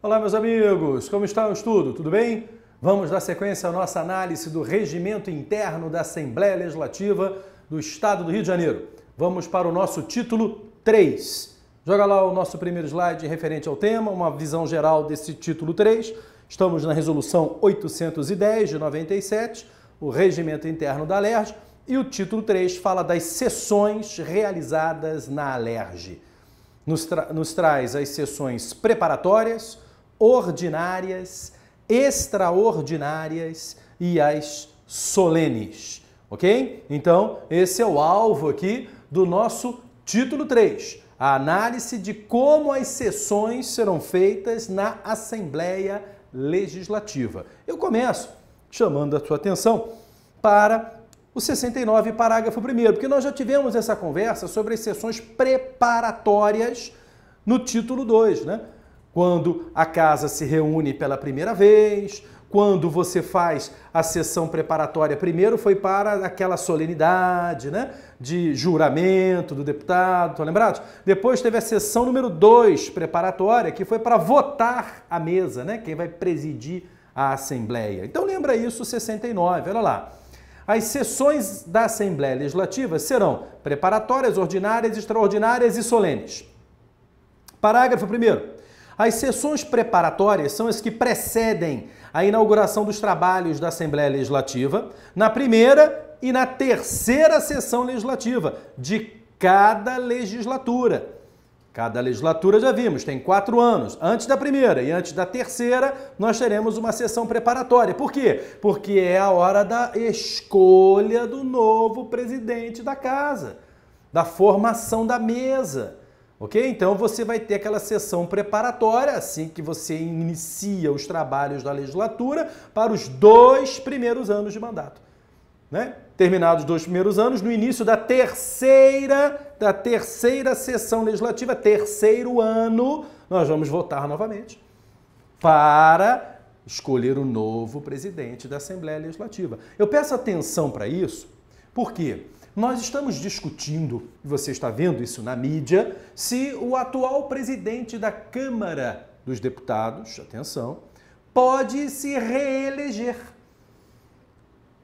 Olá, meus amigos, como está o estudo? Tudo bem? Vamos dar sequência à nossa análise do regimento interno da Assembleia Legislativa do Estado do Rio de Janeiro. Vamos para o nosso título 3. Joga lá o nosso primeiro slide referente ao tema, uma visão geral desse título 3. Estamos na resolução 810 de 97, o regimento interno da Alerj, e o título 3 fala das sessões realizadas na Alerj. Nos, tra nos traz as sessões preparatórias, ordinárias, extraordinárias e as solenes, ok? Então, esse é o alvo aqui do nosso título 3, a análise de como as sessões serão feitas na Assembleia Legislativa. Eu começo chamando a sua atenção para o 69, parágrafo 1, porque nós já tivemos essa conversa sobre as sessões preparatórias no título 2, né? Quando a casa se reúne pela primeira vez, quando você faz a sessão preparatória, primeiro foi para aquela solenidade, né? De juramento do deputado, estão tá lembrados? Depois teve a sessão número 2, preparatória, que foi para votar a mesa, né? Quem vai presidir a Assembleia. Então lembra isso, 69, olha lá. As sessões da Assembleia Legislativa serão preparatórias, ordinárias, extraordinárias e solenes. Parágrafo 1 as sessões preparatórias são as que precedem a inauguração dos trabalhos da Assembleia Legislativa, na primeira e na terceira sessão legislativa de cada legislatura. Cada legislatura, já vimos, tem quatro anos. Antes da primeira e antes da terceira, nós teremos uma sessão preparatória. Por quê? Porque é a hora da escolha do novo presidente da casa, da formação da mesa. Ok? Então você vai ter aquela sessão preparatória assim que você inicia os trabalhos da legislatura para os dois primeiros anos de mandato. Né? Terminados os dois primeiros anos, no início da terceira, da terceira sessão legislativa, terceiro ano, nós vamos votar novamente para escolher o novo presidente da Assembleia Legislativa. Eu peço atenção para isso, porque quê? Nós estamos discutindo, você está vendo isso na mídia, se o atual presidente da Câmara dos Deputados, atenção, pode se reeleger.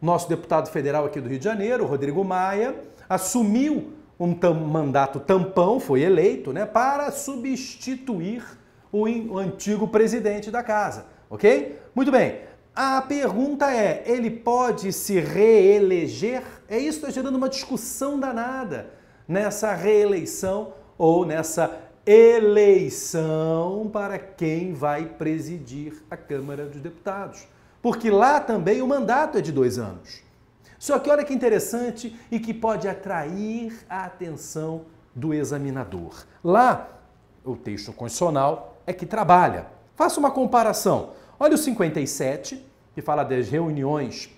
Nosso deputado federal aqui do Rio de Janeiro, Rodrigo Maia, assumiu um tam mandato tampão, foi eleito, né, para substituir o, o antigo presidente da casa, ok? Muito bem. A pergunta é: ele pode se reeleger? É isso que está gerando uma discussão danada nessa reeleição ou nessa eleição para quem vai presidir a Câmara dos Deputados. Porque lá também o mandato é de dois anos. Só que olha que interessante e que pode atrair a atenção do examinador. Lá, o texto constitucional é que trabalha. Faça uma comparação. Olha o 57, que fala das reuniões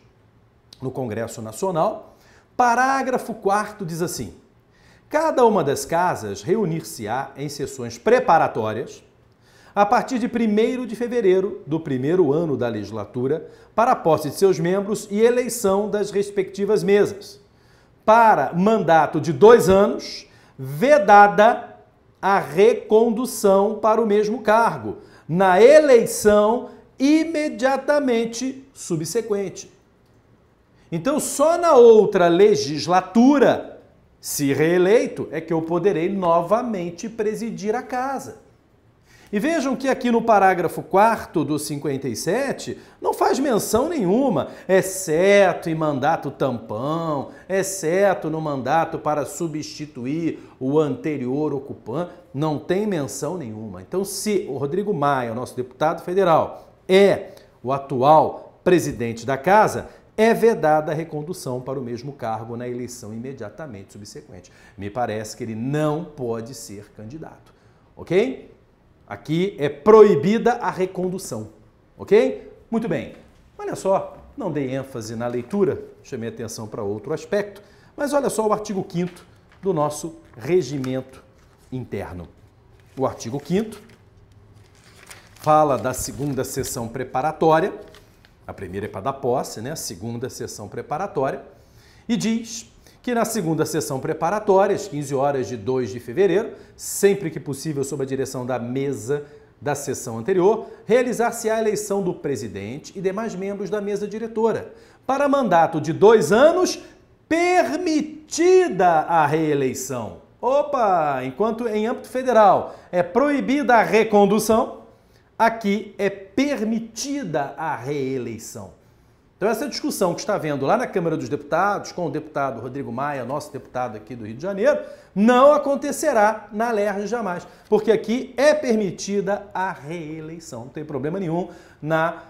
no Congresso Nacional. Parágrafo 4 diz assim: Cada uma das casas reunir-se-á em sessões preparatórias a partir de 1 de fevereiro do primeiro ano da legislatura para a posse de seus membros e eleição das respectivas mesas, para mandato de dois anos, vedada a recondução para o mesmo cargo, na eleição imediatamente subsequente. Então, só na outra legislatura, se reeleito, é que eu poderei novamente presidir a casa. E vejam que aqui no parágrafo 4 do 57 não faz menção nenhuma, exceto é em mandato tampão, exceto é no mandato para substituir o anterior ocupante, não tem menção nenhuma. Então, se o Rodrigo Maia, nosso deputado federal, é o atual presidente da casa, é vedada a recondução para o mesmo cargo na eleição imediatamente subsequente. Me parece que ele não pode ser candidato, ok? Aqui é proibida a recondução, ok? Muito bem. Olha só, não dei ênfase na leitura, chamei atenção para outro aspecto, mas olha só o artigo 5 do nosso regimento interno. O artigo 5 fala da segunda sessão preparatória. A primeira é para dar posse, né? A segunda sessão preparatória. E diz que na segunda sessão preparatória, às 15 horas de 2 de fevereiro, sempre que possível sob a direção da mesa da sessão anterior, realizar-se-á a eleição do presidente e demais membros da mesa diretora, para mandato de dois anos, permitida a reeleição. Opa! Enquanto em âmbito federal é proibida a recondução, aqui é permitida a reeleição. Então, essa discussão que está vendo lá na Câmara dos Deputados, com o deputado Rodrigo Maia, nosso deputado aqui do Rio de Janeiro, não acontecerá na LERJ jamais, porque aqui é permitida a reeleição. Não tem problema nenhum na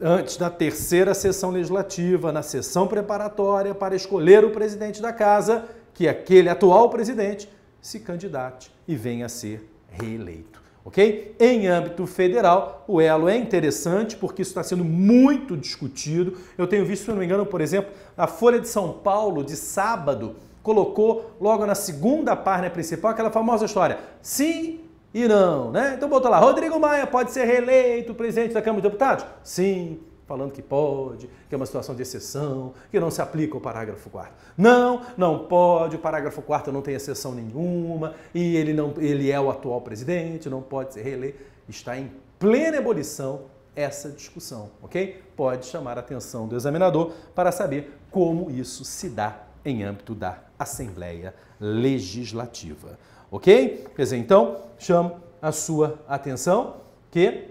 antes da terceira sessão legislativa, na sessão preparatória para escolher o presidente da casa, que aquele atual presidente se candidate e venha a ser reeleito ok? Em âmbito federal, o elo é interessante porque isso está sendo muito discutido. Eu tenho visto, se não me engano, por exemplo, a Folha de São Paulo de sábado colocou logo na segunda página principal aquela famosa história: sim e não, né? Então botou lá: Rodrigo Maia pode ser reeleito presidente da Câmara dos Deputados? Sim falando que pode, que é uma situação de exceção, que não se aplica o parágrafo 4. Não, não pode, o parágrafo 4 não tem exceção nenhuma, e ele, não, ele é o atual presidente, não pode ser reeleito. Está em plena ebulição essa discussão, ok? Pode chamar a atenção do examinador para saber como isso se dá em âmbito da Assembleia Legislativa, ok? Quer dizer, então, chamo a sua atenção que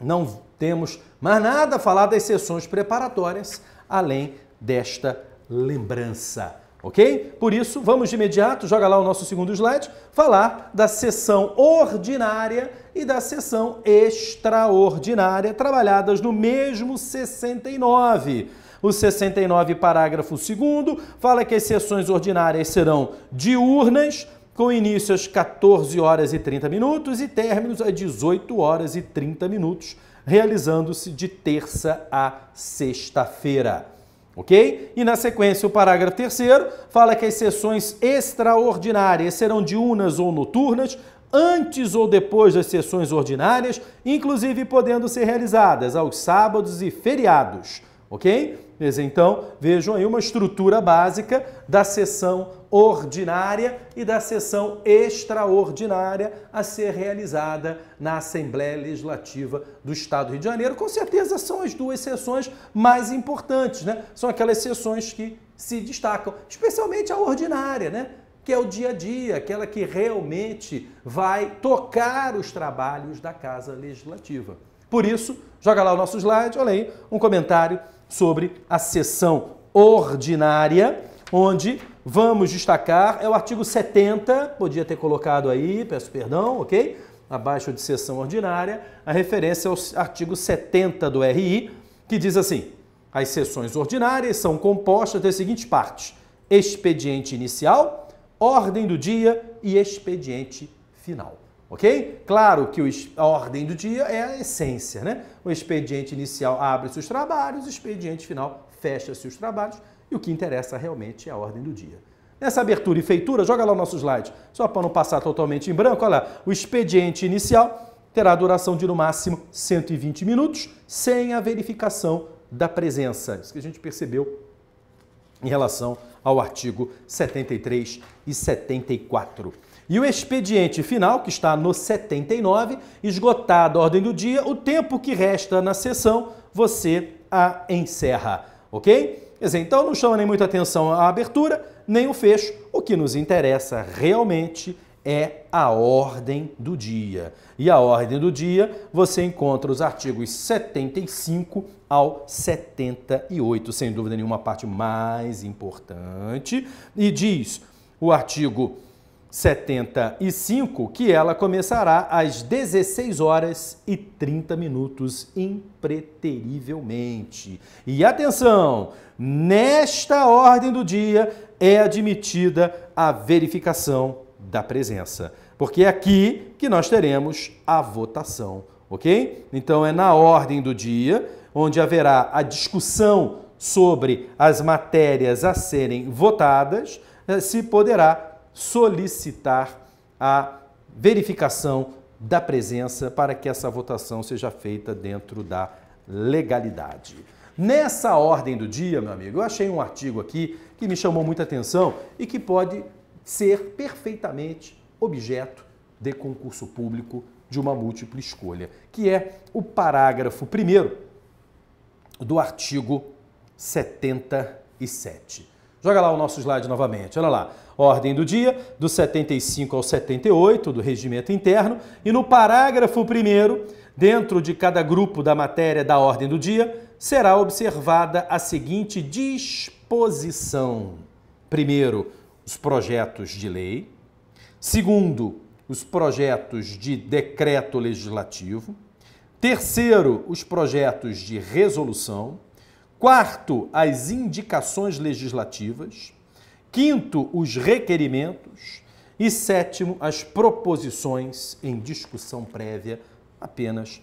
não temos mais nada a falar das sessões preparatórias, além desta lembrança. Ok? Por isso, vamos de imediato, joga lá o nosso segundo slide, falar da sessão ordinária e da sessão extraordinária, trabalhadas no mesmo 69. O 69, parágrafo 2, fala que as sessões ordinárias serão diurnas, com início às 14 horas e 30 minutos e términos às 18 horas e 30 minutos, realizando-se de terça a sexta-feira. Ok? E na sequência, o parágrafo terceiro fala que as sessões extraordinárias serão diurnas ou noturnas, antes ou depois das sessões ordinárias, inclusive podendo ser realizadas aos sábados e feriados ok? então, vejam aí uma estrutura básica da sessão ordinária e da sessão extraordinária a ser realizada na Assembleia Legislativa do Estado do Rio de Janeiro. Com certeza são as duas sessões mais importantes, né? São aquelas sessões que se destacam, especialmente a ordinária, né? que é o dia a dia, aquela que realmente vai tocar os trabalhos da Casa Legislativa. Por isso, joga lá o nosso slide, olha aí, um comentário sobre a sessão ordinária, onde vamos destacar é o artigo 70, podia ter colocado aí, peço perdão, ok? Abaixo de sessão ordinária, a referência ao é artigo 70 do RI, que diz assim: as sessões ordinárias são compostas das seguintes partes: expediente inicial, ordem do dia e expediente final. Ok? Claro que a ordem do dia é a essência, né? O expediente inicial abre-se os trabalhos, o expediente final fecha-se os trabalhos e o que interessa realmente é a ordem do dia. Nessa abertura e feitura, joga lá o nosso slide, só para não passar totalmente em branco, olha lá, o expediente inicial terá duração de no máximo 120 minutos, sem a verificação da presença. Isso que a gente percebeu em relação ao artigo 73 e 74. E o expediente final, que está no 79, esgotada a ordem do dia, o tempo que resta na sessão, você a encerra, ok? então não chama nem muita atenção a abertura, nem o fecho. O que nos interessa realmente é a ordem do dia. E a ordem do dia você encontra os artigos 75 ao 78, sem dúvida nenhuma a parte mais importante. E diz o artigo 75, que ela começará às 16 horas e 30 minutos, impreterivelmente. E atenção, nesta ordem do dia é admitida a verificação da presença, porque é aqui que nós teremos a votação, ok? Então é na ordem do dia, onde haverá a discussão sobre as matérias a serem votadas, eh, se poderá solicitar a verificação da presença para que essa votação seja feita dentro da legalidade. Nessa ordem do dia, meu amigo, eu achei um artigo aqui que me chamou muita atenção e que pode ser perfeitamente objeto de concurso público de uma múltipla escolha, que é o parágrafo primeiro do artigo 77. Joga lá o nosso slide novamente, olha lá. Ordem do dia, do 75 ao 78, do regimento interno, e no parágrafo primeiro, dentro de cada grupo da matéria da ordem do dia, será observada a seguinte disposição. Primeiro, os projetos de lei. Segundo, os projetos de decreto legislativo. Terceiro, os projetos de resolução. Quarto, as indicações legislativas. Quinto, os requerimentos. E sétimo, as proposições em discussão prévia, apenas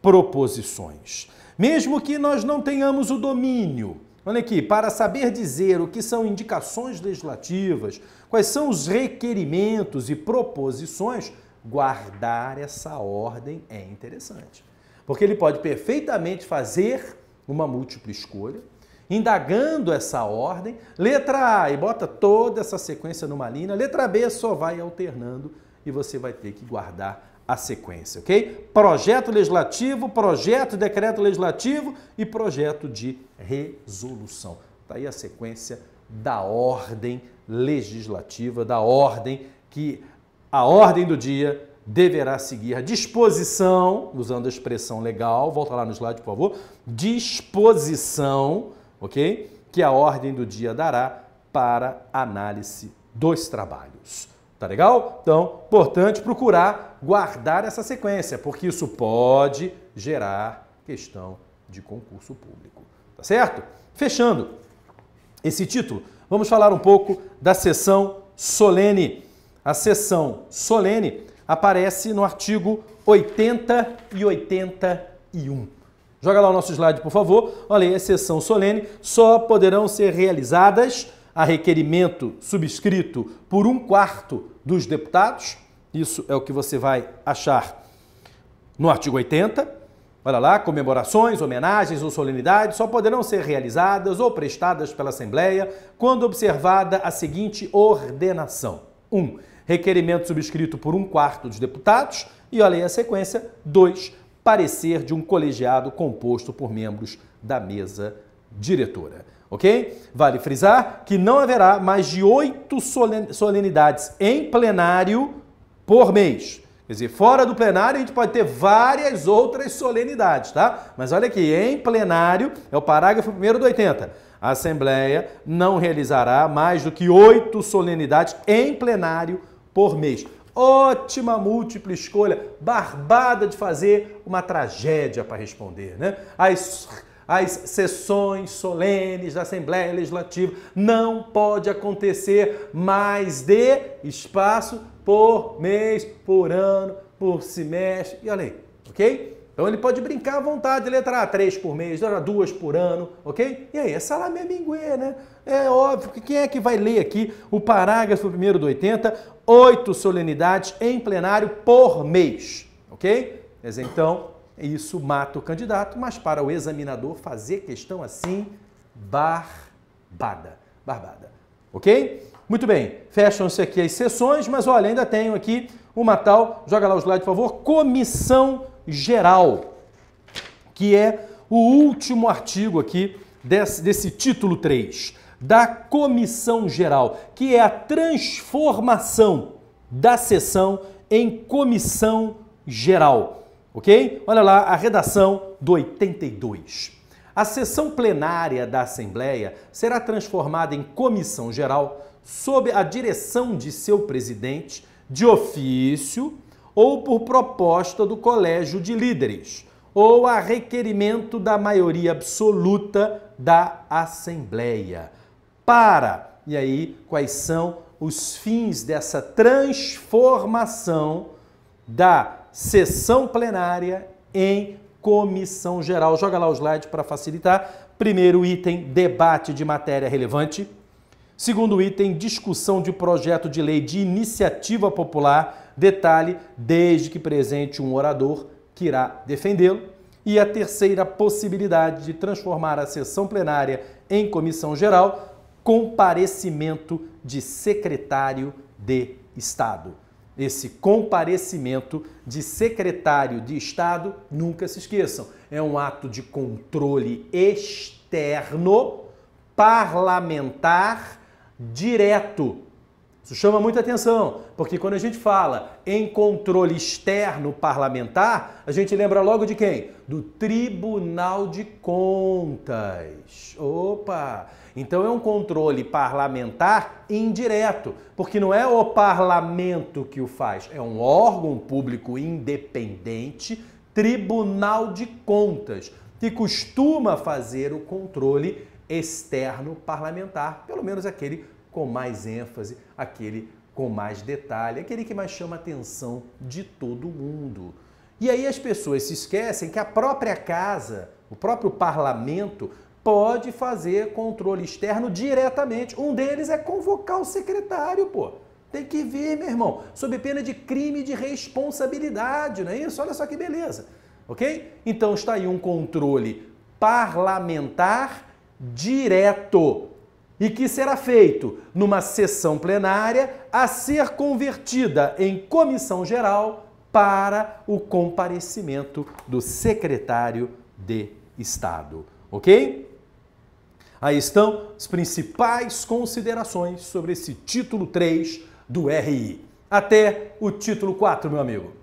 proposições. Mesmo que nós não tenhamos o domínio, olha aqui, para saber dizer o que são indicações legislativas, quais são os requerimentos e proposições, guardar essa ordem é interessante. Porque ele pode perfeitamente fazer uma múltipla escolha, indagando essa ordem. Letra A, e bota toda essa sequência numa linha. Letra B só vai alternando e você vai ter que guardar a sequência, ok? Projeto legislativo, projeto decreto legislativo e projeto de resolução. Está aí a sequência da ordem legislativa, da ordem que a ordem do dia deverá seguir a disposição, usando a expressão legal, volta lá no slide, por favor, disposição, ok? Que a ordem do dia dará para análise dos trabalhos. Tá legal? Então, importante procurar guardar essa sequência, porque isso pode gerar questão de concurso público. Tá certo? Fechando esse título, vamos falar um pouco da sessão solene. A sessão solene aparece no artigo 80 e 81. Joga lá o nosso slide, por favor. Olha aí, exceção solene só poderão ser realizadas a requerimento subscrito por um quarto dos deputados. Isso é o que você vai achar no artigo 80. Olha lá, comemorações, homenagens ou solenidades só poderão ser realizadas ou prestadas pela Assembleia quando observada a seguinte ordenação: 1. Um, Requerimento subscrito por um quarto dos deputados e, olha aí a sequência, dois, parecer de um colegiado composto por membros da mesa diretora. Ok? Vale frisar que não haverá mais de oito solenidades em plenário por mês. Quer dizer, fora do plenário a gente pode ter várias outras solenidades, tá? Mas olha aqui, em plenário, é o parágrafo 1 do 80. A Assembleia não realizará mais do que oito solenidades em plenário por mês. Ótima múltipla escolha, barbada de fazer uma tragédia para responder, né? As, as sessões solenes da Assembleia Legislativa não pode acontecer mais de espaço por mês, por ano, por semestre, e olha aí, ok? Então ele pode brincar à vontade, letrar três por mês, duas por ano, ok? E aí, é salame minguê, né? É óbvio que quem é que vai ler aqui o parágrafo primeiro do 80, oito solenidades em plenário por mês, ok? Mas então, isso mata o candidato, mas para o examinador fazer questão assim, barbada, barbada, ok? Muito bem, fecham-se aqui as sessões, mas olha, ainda tenho aqui uma tal, joga lá o slide, por favor, comissão geral, que é o último artigo aqui desse, desse título 3 da comissão geral, que é a transformação da sessão em comissão geral. Ok? Olha lá a redação do 82. A sessão plenária da Assembleia será transformada em comissão geral sob a direção de seu presidente, de ofício ou por proposta do colégio de líderes, ou a requerimento da maioria absoluta da Assembleia para. E aí, quais são os fins dessa transformação da sessão plenária em comissão geral? Joga lá o slide para facilitar. Primeiro item: debate de matéria relevante. Segundo item, discussão de projeto de lei de iniciativa popular. Detalhe: desde que presente um orador que irá defendê-lo. E a terceira possibilidade de transformar a sessão plenária em comissão geral comparecimento de secretário de Estado. Esse comparecimento de secretário de Estado, nunca se esqueçam, é um ato de controle externo parlamentar direto isso chama muita atenção, porque quando a gente fala em controle externo parlamentar, a gente lembra logo de quem? Do Tribunal de Contas. Opa! Então é um controle parlamentar indireto, porque não é o parlamento que o faz, é um órgão público independente, Tribunal de Contas, que costuma fazer o controle externo parlamentar, pelo menos aquele com mais ênfase, aquele com mais detalhe, aquele que mais chama a atenção de todo mundo. E aí as pessoas se esquecem que a própria casa, o próprio parlamento, pode fazer controle externo diretamente. Um deles é convocar o secretário, pô. Tem que vir, meu irmão, sob pena de crime de responsabilidade, não é isso? Olha só que beleza, ok? Então está aí um controle parlamentar direto e que será feito numa sessão plenária a ser convertida em comissão geral para o comparecimento do secretário de Estado. Ok? Aí estão as principais considerações sobre esse título 3 do RI. Até o título 4, meu amigo.